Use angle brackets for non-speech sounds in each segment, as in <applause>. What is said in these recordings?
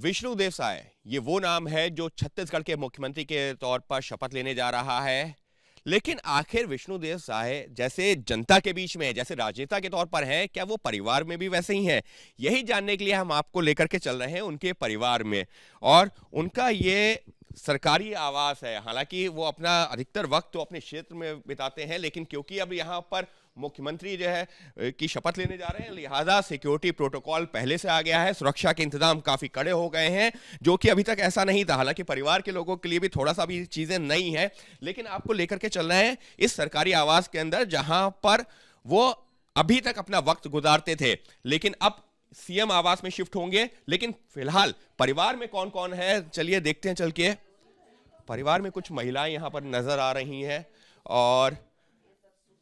विष्णुदेव साय ये वो नाम है जो छत्तीसगढ़ के मुख्यमंत्री के तौर पर शपथ लेने जा रहा है लेकिन आखिर विष्णुदेव साय जैसे जनता के बीच में जैसे राजनेता के तौर पर है क्या वो परिवार में भी वैसे ही हैं यही जानने के लिए हम आपको लेकर के चल रहे हैं उनके परिवार में और उनका ये सरकारी आवास है हालांकि वो अपना अधिकतर वक्त तो अपने क्षेत्र में बिताते हैं लेकिन क्योंकि अब यहाँ पर मुख्यमंत्री जो है की शपथ लेने जा रहे हैं लिहाजा सिक्योरिटी प्रोटोकॉल पहले से आ गया है सुरक्षा के इंतजाम काफी कड़े हो गए हैं जो कि अभी तक ऐसा नहीं था हालांकि परिवार के लोगों के लिए भी थोड़ा सा भी चीजें नई है लेकिन आपको लेकर के रहे हैं इस सरकारी आवास के अंदर जहां पर वो अभी तक अपना वक्त गुजारते थे लेकिन अब सीएम आवास में शिफ्ट होंगे लेकिन फिलहाल परिवार में कौन कौन है चलिए देखते हैं चल के परिवार में कुछ महिलाएं यहां पर नजर आ रही हैं और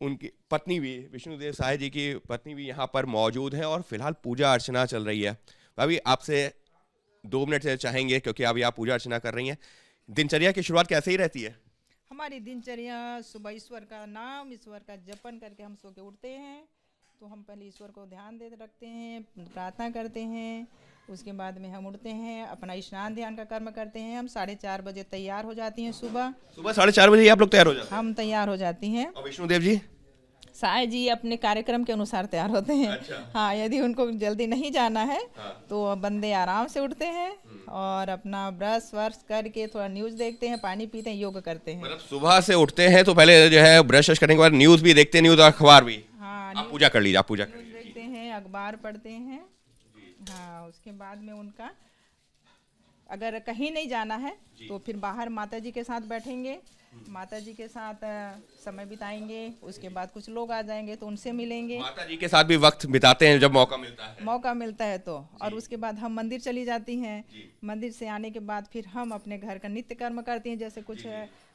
उनकी पत्नी भी विष्णुदेव साय जी की पत्नी भी यहाँ पर मौजूद हैं और फिलहाल पूजा अर्चना चल रही है भाभी आपसे दो मिनट से चाहेंगे क्योंकि अभी आप पूजा अर्चना कर रही हैं दिनचर्या की शुरुआत कैसे ही रहती है हमारी दिनचर्या सुबह ईश्वर का नाम ईश्वर का जपन करके हम सो के उठते हैं तो हम पहले ईश्वर को ध्यान दे रखते हैं प्रार्थना करते हैं उसके बाद में हम उठते हैं अपना स्नान ध्यान का कर्म करते हैं हम साढ़े चार बजे तैयार हो जाती हैं सुबह सुबह साढ़े चार बजे आप लोग तैयार हो जाते हैं हम तैयार हो जाती हैं विष्णु देव जी साय जी अपने कार्यक्रम के अनुसार तैयार होते हैं अच्छा। हाँ यदि उनको जल्दी नहीं जाना है हाँ। तो बंदे आराम से उठते हैं हम्म। और अपना ब्रश वर्श करके थोड़ा न्यूज देखते हैं पानी पीते हैं योग करते हैं मतलब सुबह से उठते हैं तो पहले जो है ब्रश करने के बाद न्यूज भी देखते हैं न्यूज अखबार भी हाँ, पूजा कर लीजिए आप पूजा कर लीजिए देखते हैं अखबार पढ़ते हैं हाँ उसके बाद में उनका अगर कहीं नहीं जाना है तो फिर बाहर माता जी के साथ बैठेंगे हम्म। माता जी के साथ समय बिताएंगे उसके बाद कुछ लोग आ जाएंगे तो उनसे मिलेंगे माता जी के साथ भी वक्त बिताते हैं जब मौका मिलता है मौका मिलता है तो और उसके बाद हम मंदिर चली जाती हैं मंदिर से आने के बाद फिर हम अपने घर का नित्य कर्म करती हैं जैसे कुछ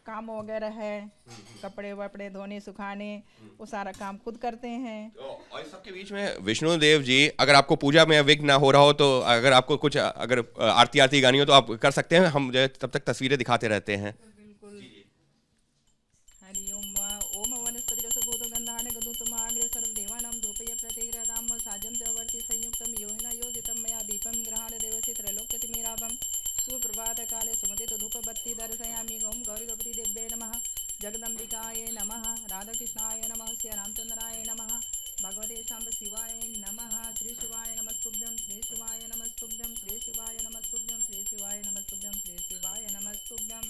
काम वगैरह है हम्म। कपड़े वपड़े धोने सुखाने हम्म। वो सारा काम खुद करते हैं तो और इस सबके बीच में विष्णु देव जी अगर आपको पूजा में विघ्न ना हो रहा हो तो अगर आपको कुछ अगर आरती आरती गानी हो तो आप कर सकते हैं हम जो तब तक तस्वीरें दिखाते रहते हैं संयुक्त योजना योजित मया दीपम ग्रहण देवसी त्रैलोक्यतिमीराभम काले सुप्रभातकाले सुमतितधूपबत्ति दर्शयामि ॐ गौरीगपति देव्ये नमः जगदम्बिकायै नमः राधाकृष्णाय नम श्री रामचंद्राय नम भगवते शिवाय नमः श्रीशिवाय नमस्तुभ्यं श्रीशिवाय नमस्तुभ्यं श्रीशिवाय नमस्तुभ्यं श्रीशिवाय नमस्तुभ्यं श्रीशिवाय नमस्तुभ्यं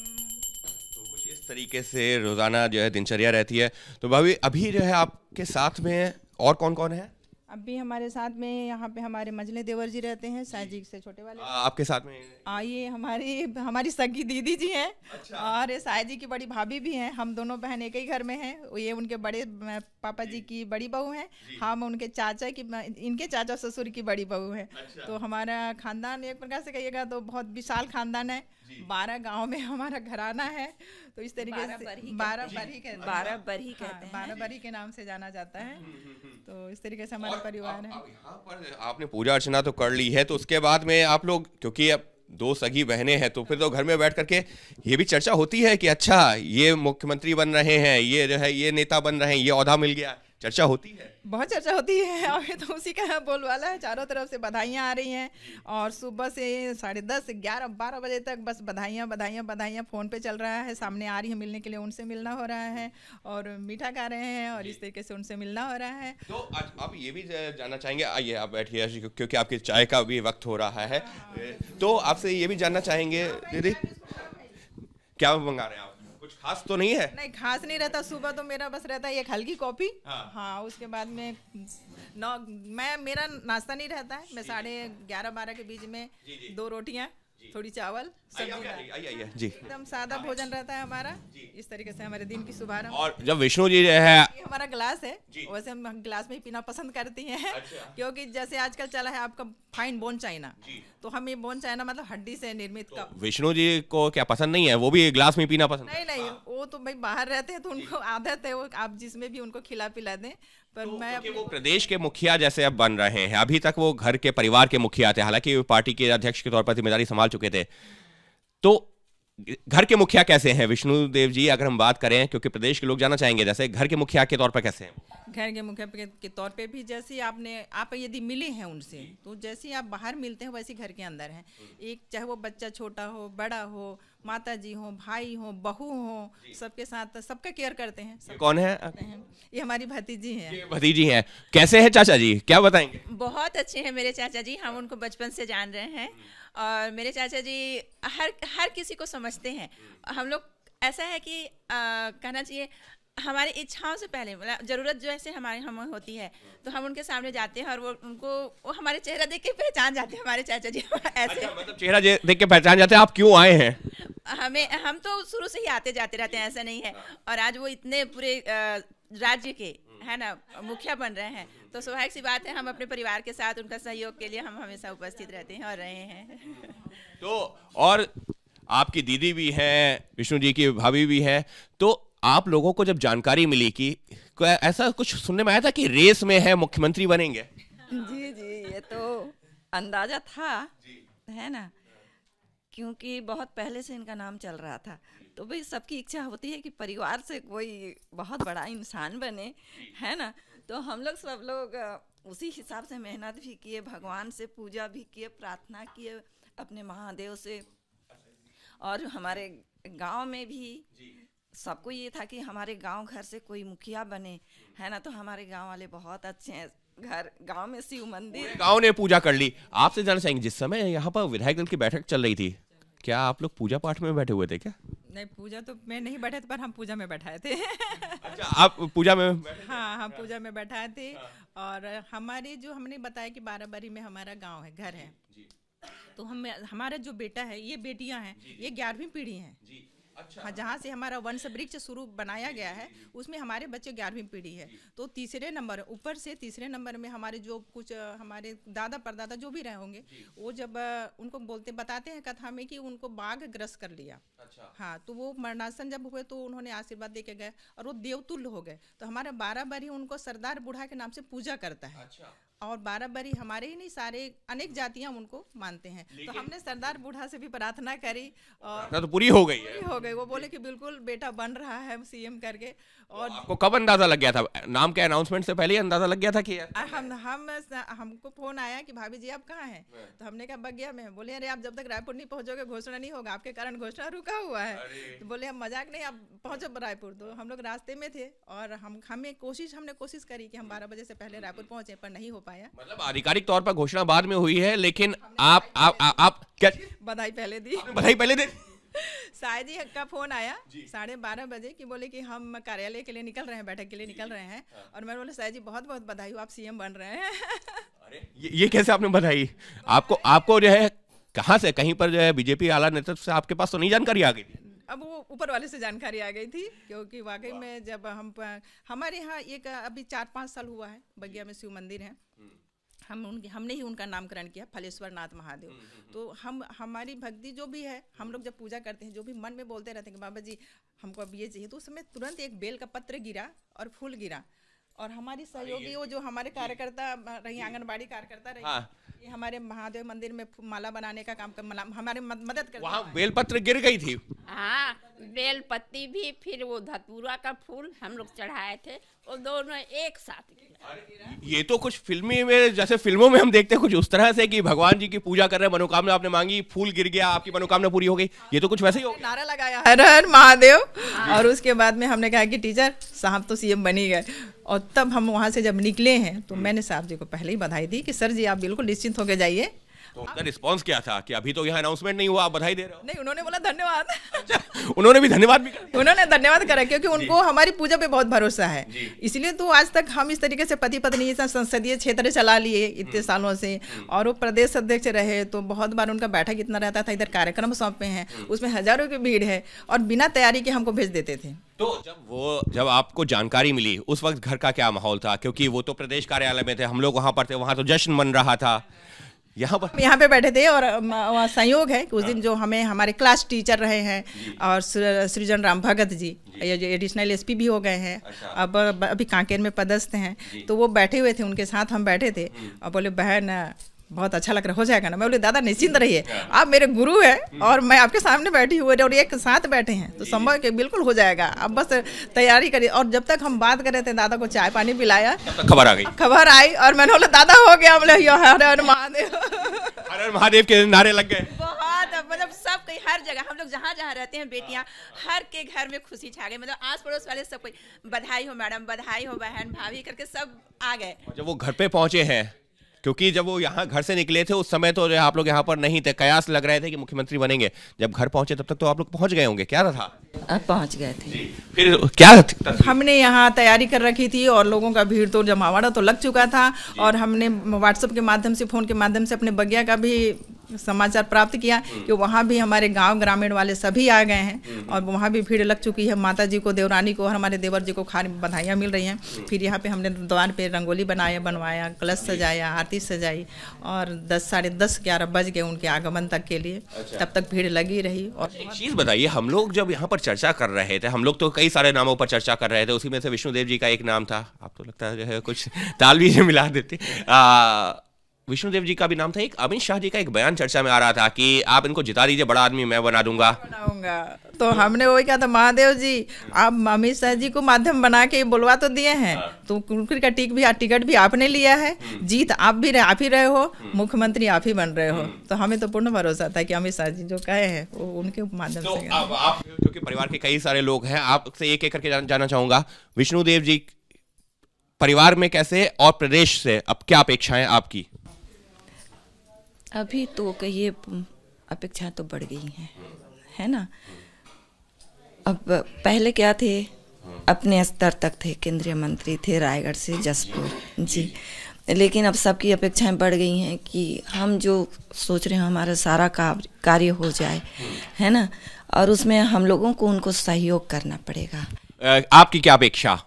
तो कुछ इस तरीके से रोज़ाना जो है दिनचर्या रहती है तो भाभी अभी जो है आपके साथ में और कौन कौन है अब भी हमारे साथ में यहाँ पे हमारे मजले देवर जी रहते हैं जी से छोटे वाले आ, आपके साथ में आइए हमारी हमारी सगी दीदी जी हैं अच्छा। और ये जी की बड़ी भाभी भी हैं हम दोनों बहन एक ही घर में हैं ये उनके बड़े पापा जी, जी की बड़ी बहू हैं हाँ, हम उनके चाचा की इनके चाचा ससुर की बड़ी बहू है अच्छा। तो हमारा खानदान एक प्रकार से कहिएगा तो बहुत विशाल खानदान है बारह गाँव में हमारा घराना है तो इस तो तरीके से बारह बरही बारह बरही हाँ, कहते हैं बारह बरही के नाम से जाना जाता है हम्म, हम्म, हम्म। तो इस तरीके से हमारा परिवार आ, है यहाँ पर आपने पूजा अर्चना तो कर ली है तो उसके बाद में आप लोग क्योंकि अब दो सगी बहनें हैं तो फिर तो घर में बैठ करके ये भी चर्चा होती है कि अच्छा ये मुख्यमंत्री बन रहे हैं ये जो है ये नेता बन रहे हैं ये औहदा मिल गया चर्चा होती है बहुत चर्चा होती है <laughs> और ये तो उसी का बोलवाला है चारों तरफ से बधाइयाँ आ रही हैं और सुबह से साढ़े दस ग्यारह बारह बजे तक बस बधाइयाँ बधाइयाँ बधाइयाँ फ़ोन पे चल रहा है सामने आ रही है मिलने के लिए उनसे मिलना हो रहा है और मीठा खा रहे हैं और इस तरीके से उनसे मिलना हो रहा है तो आज आप ये भी जानना चाहेंगे आइए आप बैठिए क्योंकि आपके चाय का भी वक्त हो रहा है हाँ। तो आपसे ये भी जानना चाहेंगे दीदी क्या मंगा रहे हैं आप कुछ खास तो नहीं है नहीं खास नहीं रहता सुबह तो मेरा बस रहता है एक हल्की कॉफी हाँ, हाँ उसके बाद में नौ मैं मेरा नाश्ता नहीं रहता है मैं साढ़े ग्यारह बारह के बीच में दो रोटियाँ थोड़ी चावल सब्जी जी एकदम सादा हाँ, भोजन रहता है हमारा इस तरीके से हमारे दिन की शुभारंभ और जब विष्णु जी है हमारा ग्लास है वैसे हम ग्लास में ही पीना पसंद करती हैं अच्छा। क्योंकि जैसे आजकल चला है आपका फाइन बोन चाइना तो हम ये बोन चाइना मतलब हड्डी से निर्मित तो कप विष्णु जी को क्या पसंद नहीं है वो भी ग्लास में पीना पसंद नहीं नहीं हाँ। वो तो भाई बाहर रहते हैं तो उनको आदत है वो आप जिसमें भी उनको खिला पिला दें पर तो, मैं वो प्रदेश के मुखिया जैसे अब बन रहे हैं अभी तक वो घर के परिवार के मुखिया थे हालांकि पार्टी के अध्यक्ष के तौर पर जिम्मेदारी संभाल चुके थे तो घर के मुखिया कैसे हैं विष्णु देव जी अगर हम बात करें क्योंकि प्रदेश के लोग जाना चाहेंगे जैसे घर के मुखिया के तौर पर कैसे हैं घर के मुखिया के तौर पे भी जैसे आपने आप यदि मिले हैं उनसे तो जैसे आप बाहर मिलते हैं वैसे घर के अंदर हैं हम्म। एक चाहे वो बच्चा छोटा हो बड़ा हो माता जी हो भाई हो बहू हो सबके साथ सबका केयर करते हैं सब कौन है ये हमारी भतीजी है भतीजी है कैसे है चाचा जी क्या बताएंगे बहुत अच्छे हैं मेरे चाचा जी हम उनको बचपन से जान रहे हैं हम्म। और मेरे चाचा जी हर हर किसी को समझते हैं हम्म। हम लोग ऐसा है कि आ, कहना चाहिए हमारे इच्छाओं से पहले मतलब ज़रूरत जो ऐसे हमारे हम होती है तो हम उनके सामने जाते हैं और वो उनको वो हमारे चेहरा देख के पहचान जाते हैं हमारे चाचा जी ऐसे अच्छा, मतलब चेहरा देख के पहचान जाते हैं आप क्यों आए हैं हमें हम तो शुरू से ही आते जाते रहते हैं ऐसा नहीं है हाँ। और आज वो इतने पूरे राज्य के है ना मुखिया बन रहे हैं तो स्वाभाविक सी बात है हम अपने परिवार के साथ उनका सहयोग के लिए हम हमेशा उपस्थित रहते हैं और रहे हैं तो और आपकी दीदी भी है विष्णु जी की भाभी भी है तो आप लोगों को जब जानकारी मिली कि ऐसा कुछ सुनने में आया था कि रेस में है मुख्यमंत्री बनेंगे जी जी ये तो अंदाजा था है ना क्योंकि बहुत पहले से इनका नाम चल रहा था तो भाई सबकी इच्छा होती है कि परिवार से कोई बहुत बड़ा इंसान बने है ना तो हम लोग सब लोग उसी हिसाब से मेहनत भी किए भगवान से पूजा भी किए प्रार्थना किए अपने महादेव से और हमारे गांव में भी सबको ये था कि हमारे गांव घर से कोई मुखिया बने है ना तो हमारे गांव वाले बहुत अच्छे हैं घर गांव में शिव मंदिर गांव ने पूजा कर ली आपसे जाना चाहेंगे जिस समय यहाँ पर विधायक दल की बैठक चल रही थी क्या आप लोग पूजा पाठ में बैठे हुए थे क्या नहीं पूजा तो मैं नहीं बैठे थे पर हम पूजा में बैठाए थे अच्छा आप पूजा में हाँ हम पूजा में बैठाए थे और हमारे जो हमने बताया कि बाराबरी में हमारा गाँव है घर है तो हम हमारा जो बेटा है ये बेटियाँ हैं ये ग्यारहवीं पीढ़ी हैं अच्छा हाँ, जहाँ से हमारा वंश वृक्ष शुरू बनाया गया है उसमें हमारे बच्चे ग्यारहवीं पीढ़ी है तो तीसरे नंबर ऊपर से तीसरे नंबर में हमारे जो कुछ हमारे दादा परदादा जो भी रहे होंगे वो जब उनको बोलते बताते हैं कथा में कि उनको बाघ ग्रस कर लिया अच्छा हाँ तो वो मरणासन जब हुए तो उन्होंने आशीर्वाद दे के गए और वो देवतुल्य हो गए तो हमारा बारह बार ही उनको सरदार बूढ़ा के नाम से पूजा करता है अच्छा और बारह बरी हमारे ही नहीं सारे अनेक जातियां उनको मानते हैं तो हमने सरदार बूढ़ा से भी प्रार्थना करी और तो पूरी हो गई पूरी है। हो गई वो बोले कि बिल्कुल बेटा बन रहा है सीएम करके और तो आपको कब अंदाजा लग गया था नाम के अनाउंसमेंट से पहले ही अंदाजा लग गया था कि हम हम हमको फोन आया कि भाभी जी आप कहाँ हैं हाँ। तो हमने कहा बग्या में बोले अरे आप जब तक रायपुर नहीं पहुंचोगे घोषणा नहीं होगा आपके कारण घोषणा रुका हुआ है तो बोले हम मजाक नहीं आप पहुंचो रायपुर तो हम लोग रास्ते में थे और हम हमें कोशिश हमने कोशिश करी कि हम बारह बजे से पहले रायपुर पहुंचे पर नहीं हो पाया मतलब आधिकारिक तौर पर घोषणा बाद में हुई है लेकिन आप आप आप क्या बधाई पहले दी बधाई पहले दी शायद ही का फोन आया साढ़े बारह बजे कि बोले कि हम कार्यालय के लिए निकल रहे हैं बैठक के लिए निकल रहे हैं हाँ। और मैंने बोला शायद जी बहुत बहुत बधाई हो आप सीएम बन रहे हैं <laughs> अरे ये, ये कैसे आपने बधाई आपको आपको जो है कहाँ से कहीं पर जो है बीजेपी आला नेतृत्व से आपके पास तो नहीं जानकारी आ गई अब वो ऊपर वाले से जानकारी आ गई थी क्योंकि वाकई में जब हम हमारे यहाँ एक अभी चार पाँच साल हुआ है बगिया में शिव मंदिर है हम्म। हम उनके हमने ही उनका नामकरण किया फलेश्वर नाथ महादेव हम्म, हम्म, तो हम हमारी भक्ति जो भी है हम लोग जब पूजा करते हैं जो भी मन में बोलते रहते हैं कि बाबा जी हमको अब ये चाहिए तो उस समय तुरंत एक बेल का पत्र गिरा और फूल गिरा और हमारी हाँ, सहयोगी वो जो हमारे कार्यकर्ता रही आंगनबाड़ी कार्यकर्ता रही हाँ। ये हमारे महादेव मंदिर में माला बनाने का काम कर हमारे मदद कर वहाँ बेलपत्र गिर गई थी हाँ बेलपत्ती भी फिर वो धतूरा का फूल हम लोग चढ़ाए थे वो दोनों एक साथ ये तो कुछ फिल्मी में जैसे फिल्मों में हम देखते हैं कुछ उस तरह से कि भगवान जी की पूजा कर रहे हैं मनोकामना आपने मांगी फूल गिर गया आपकी मनोकामना पूरी हो गई ये तो कुछ वैसे ही हो नारा लगाया हर हर महादेव हाँ। और उसके बाद में हमने कहा कि टीचर साहब तो सीएम बनी गए और तब हम वहाँ से जब निकले हैं तो मैंने साहब जी को पहले ही बधाई दी कि सर जी आप बिल्कुल निश्चिंत होकर जाइए तो उनका रिस्पॉन्स क्या था कि अभी तो यहाँ अनाउंसमेंट नहीं हुआ आप बधाई दे रहे हो नहीं उन्होंने बोला धन्यवाद अच्छा, उन्होंने भी धन्यवाद भी कर उन्होंने धन्यवाद करा क्योंकि उनको हमारी पूजा पे बहुत भरोसा है इसलिए तो आज तक हम इस तरीके से पति पत्नी संसदीय क्षेत्र चला लिए इतने हम्म। सालों से हम्म। और वो प्रदेश अध्यक्ष रहे तो बहुत बार उनका बैठक इतना रहता था इधर कार्यक्रम सौंपे हैं हम्म। उसमें हजारों की भीड़ है और बिना तैयारी के हमको भेज देते थे तो जब वो जब आपको जानकारी मिली उस वक्त घर का क्या माहौल था क्योंकि वो तो प्रदेश कार्यालय में थे हम लोग वहाँ पर थे वहाँ तो जश्न मन रहा था यहाँ पर यहाँ पे बैठे थे और संयोग है कि उस दिन हाँ। जो हमें हमारे क्लास टीचर रहे हैं और सृजन राम भगत जी जो एडिशनल एसपी भी हो गए हैं अच्छा। अब अभी कांकेर में पदस्थ हैं तो वो बैठे हुए थे उनके साथ हम बैठे थे हम्म। और बोले बहन बहुत अच्छा लग रहा हो जाएगा ना मैं बोले दादा निश्चिंत हम्म, रहिए हाँ। आप मेरे गुरु हैं हम्म। और मैं आपके सामने बैठी हुई और एक साथ बैठे हैं तो संभव के बिल्कुल हो जाएगा अब बस तैयारी करिए और जब तक हम बात कर रहे थे दादा को चाय पानी पिलाया खबर आ गई खबर आई और मैंने बोला दादा हो गया हर हर महादेव हर हर महादेव के नारे लग गए मतलब सब कहीं हर जगह हम लोग जहाँ जहाँ रहते हैं बेटियाँ हर के घर में खुशी छा गई मतलब आस पड़ोस वाले सब कोई बधाई हो मैडम बधाई हो बहन भाभी करके सब आ गए जब वो घर पे पहुँचे हैं क्योंकि जब वो यहाँ घर से निकले थे उस समय तो जो आप लोग यहाँ पर नहीं थे कयास लग रहे थे कि मुख्यमंत्री बनेंगे जब घर पहुंचे तब तक तो आप लोग पहुंच गए होंगे क्या था अब पहुंच गए थे फिर क्या था? हमने यहाँ तैयारी कर रखी थी और लोगों का भीड़ तो जमावाड़ा तो लग चुका था और हमने व्हाट्सएप के माध्यम से फ़ोन के माध्यम से अपने बगिया का भी समाचार प्राप्त किया हम्म। कि वहाँ भी हमारे गांव ग्रामीण वाले सभी आ गए हैं हम्म, हम्म। और वहाँ भी भीड़ लग चुकी है माता जी को देवरानी को और हमारे देवर जी को खाने बधाइयाँ मिल रही हैं फिर यहाँ पे हमने द्वार पे रंगोली बनाया बनवाया कलश सजाया आरती सजाई और दस साढ़े दस ग्यारह बज गए उनके आगमन तक के लिए अच्छा। तब तक भीड़ लगी रही और एक चीज़ बताइए हम लोग जब यहाँ पर चर्चा कर रहे थे हम लोग तो कई सारे नामों पर चर्चा कर रहे थे उसी में से विष्णुदेव जी का एक नाम था आप तो लगता है कुछ तालवी भी मिला देते विष्णुदेव जी का भी नाम था एक अमित शाह जी का एक बयान चर्चा में आ रहा था कि आप इनको जिता दीजिए बड़ा आदमी मैं बना दूंगा बनाऊंगा तो हमने वही कहा था महादेव जी आप अमित शाह जी को माध्यम बना के बुलवा तो दिए हैं हाँ। तो का टिक भी टिकट भी आपने लिया है हम्म। जीत आप भी आप ही रहे हो हम्म। मुख्यमंत्री आप ही बन रहे हो हम्म। तो हमें तो पूर्ण भरोसा था कि अमित शाह जी जो कहे हैं वो उनके माध्यम तो से आप क्योंकि परिवार के कई सारे लोग हैं आपसे एक एक करके जाना चाहूंगा विष्णुदेव जी परिवार में कैसे और प्रदेश से अब क्या अपेक्षाएं आपकी अभी तो कहिए अपेक्षा तो बढ़ गई हैं है ना अब पहले क्या थे अपने स्तर तक थे केंद्रीय मंत्री थे रायगढ़ से जसपुर जी लेकिन अब सबकी अपेक्षाएं बढ़ गई हैं कि हम जो सोच रहे हैं हमारा सारा कार्य हो जाए है ना और उसमें हम लोगों को उनको सहयोग करना पड़ेगा आपकी क्या अपेक्षा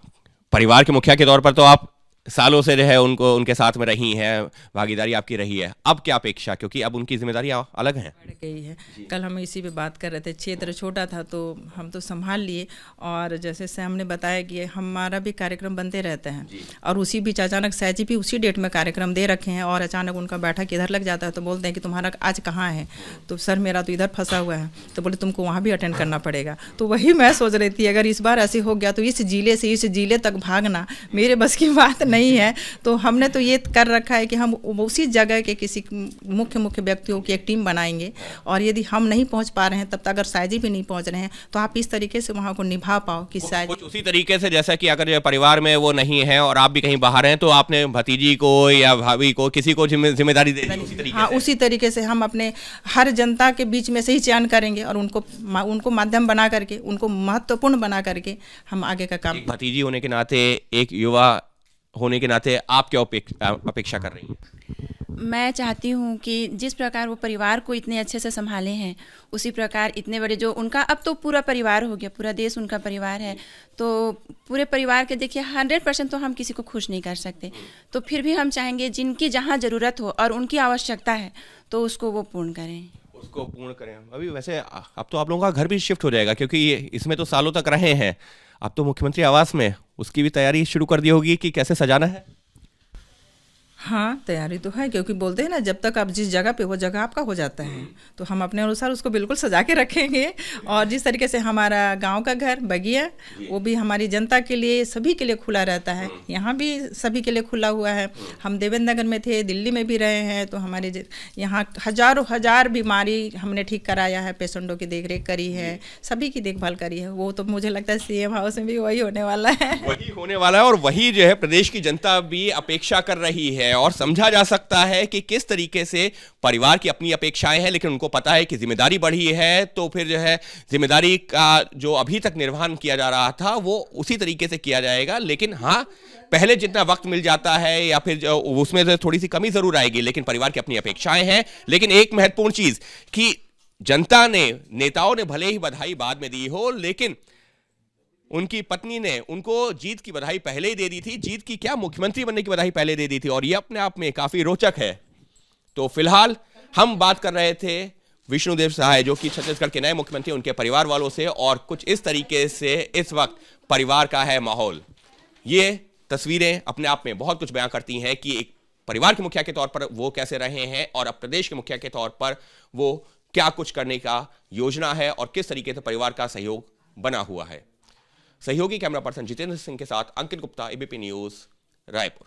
परिवार के मुखिया के तौर पर तो आप सालों से जो है उनको उनके साथ में रही हैं भागीदारी आपकी रही है अब क्या अपेक्षा क्योंकि अब उनकी जिम्मेदारियाँ अलग हैं गई है कल हम इसी पे बात कर रहे थे क्षेत्र छोटा था तो हम तो संभाल लिए और जैसे से हमने बताया कि हमारा भी कार्यक्रम बनते रहते हैं और उसी बीच अचानक सैजी भी उसी डेट में कार्यक्रम दे रखे हैं और अचानक उनका बैठक इधर लग जाता है तो बोलते हैं कि तुम्हारा आज कहाँ है तो सर मेरा तो इधर फंसा हुआ है तो बोले तुमको वहाँ भी अटेंड करना पड़ेगा तो वही मैं सोच रही थी अगर इस बार ऐसे हो गया तो इस जिले से इस जिले तक भागना मेरे बस की बात नहीं नहीं है तो हमने तो ये कर रखा है कि हम उसी जगह के किसी मुख्य मुख्य व्यक्तियों की एक टीम बनाएंगे और यदि हम नहीं पहुँच पा रहे हैं तब तक अगर साइजी भी नहीं पहुँच रहे हैं तो आप इस तरीके से वहाँ को निभा पाओ कि साइज उसी तरीके से जैसा कि अगर परिवार में वो नहीं है और आप भी कहीं बाहर हैं तो आपने भतीजी को या भाभी को किसी को जिम्मेदारी दे दी हाँ उसी तरीके से हम अपने हर जनता के बीच में से ही चयन करेंगे और उनको उनको माध्यम बना करके उनको महत्वपूर्ण बना करके हम आगे का काम भतीजी होने के नाते एक युवा होने के नाते आप क्या अपेक्षा कर रही हैं मैं चाहती हूँ कि जिस प्रकार वो परिवार को इतने अच्छे से संभाले हैं उसी प्रकार इतने बड़े जो उनका अब तो पूरा परिवार हो गया पूरा देश उनका परिवार है तो पूरे परिवार के देखिए हंड्रेड परसेंट तो हम किसी को खुश नहीं कर सकते तो फिर भी हम चाहेंगे जिनकी जहाँ ज़रूरत हो और उनकी आवश्यकता है तो उसको वो पूर्ण करें उसको पूर्ण करें अभी वैसे अब तो आप लोगों का घर भी शिफ्ट हो जाएगा क्योंकि इसमें तो सालों तक रहे हैं अब तो मुख्यमंत्री आवास में उसकी भी तैयारी शुरू कर दी होगी कि कैसे सजाना है हाँ तैयारी तो है क्योंकि बोलते हैं ना जब तक आप जिस जगह पे वो जगह आपका हो जाता है हम्म। तो हम अपने अनुसार उसको बिल्कुल सजा के रखेंगे और जिस तरीके से हमारा गांव का घर बगिया वो भी हमारी जनता के लिए सभी के लिए खुला रहता है हम्म। यहाँ भी सभी के लिए खुला हुआ है हम्म। हम देवेंद्र नगर में थे दिल्ली में भी रहे हैं तो हमारे यहाँ हजारों हजार बीमारी हमने ठीक कराया है पेशेंटों की देख रेख करी है सभी की देखभाल करी है वो तो मुझे लगता है सी हाउस में भी वही होने वाला है वही होने वाला है और वही जो है प्रदेश की जनता भी अपेक्षा कर रही है हैं और समझा जा सकता है कि किस तरीके से परिवार की अपनी अपेक्षाएं हैं लेकिन उनको पता है कि जिम्मेदारी बढ़ी है तो फिर जो है जिम्मेदारी का जो अभी तक निर्वहन किया जा रहा था वो उसी तरीके से किया जाएगा लेकिन हाँ पहले जितना वक्त मिल जाता है या फिर उसमें थोड़ी सी कमी जरूर आएगी लेकिन परिवार की अपनी अपेक्षाएं हैं लेकिन एक महत्वपूर्ण चीज कि जनता ने नेताओं ने भले ही बधाई बाद में दी हो लेकिन उनकी पत्नी ने उनको जीत की बधाई पहले ही दे दी थी जीत की क्या मुख्यमंत्री बनने की बधाई पहले दे दी थी और ये अपने आप में काफी रोचक है तो फिलहाल हम बात कर रहे थे विष्णुदेव सहाय जो कि छत्तीसगढ़ के नए मुख्यमंत्री उनके परिवार वालों से और कुछ इस तरीके से इस वक्त परिवार का है माहौल ये तस्वीरें अपने आप में बहुत कुछ बयां करती हैं कि एक परिवार के मुखिया के तौर पर वो कैसे रहे हैं और अब प्रदेश के मुखिया के तौर पर वो क्या कुछ करने का योजना है और किस तरीके से परिवार का सहयोग बना हुआ है सहयोगी कैमरा पर्सन जितेंद्र सिंह के साथ अंकित गुप्ता एबीपी न्यूज रायपुर